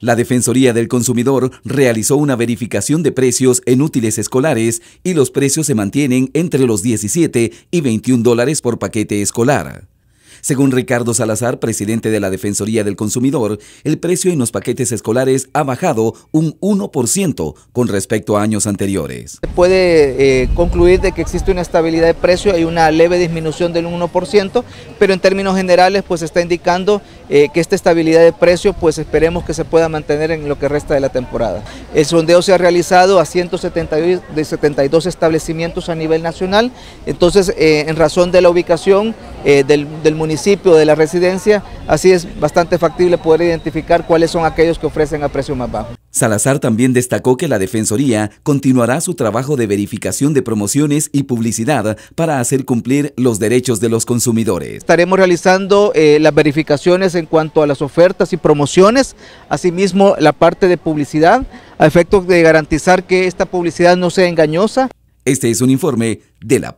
La Defensoría del Consumidor realizó una verificación de precios en útiles escolares y los precios se mantienen entre los 17 y 21 dólares por paquete escolar. Según Ricardo Salazar, presidente de la Defensoría del Consumidor, el precio en los paquetes escolares ha bajado un 1% con respecto a años anteriores. Se puede eh, concluir de que existe una estabilidad de precio, y una leve disminución del 1%, pero en términos generales pues está indicando eh, que esta estabilidad de precio pues esperemos que se pueda mantener en lo que resta de la temporada. El sondeo se ha realizado a 172 establecimientos a nivel nacional, entonces eh, en razón de la ubicación eh, del, municipio, de la residencia, así es bastante factible poder identificar cuáles son aquellos que ofrecen a precio más bajo. Salazar también destacó que la Defensoría continuará su trabajo de verificación de promociones y publicidad para hacer cumplir los derechos de los consumidores. Estaremos realizando eh, las verificaciones en cuanto a las ofertas y promociones, asimismo la parte de publicidad, a efecto de garantizar que esta publicidad no sea engañosa. Este es un informe de la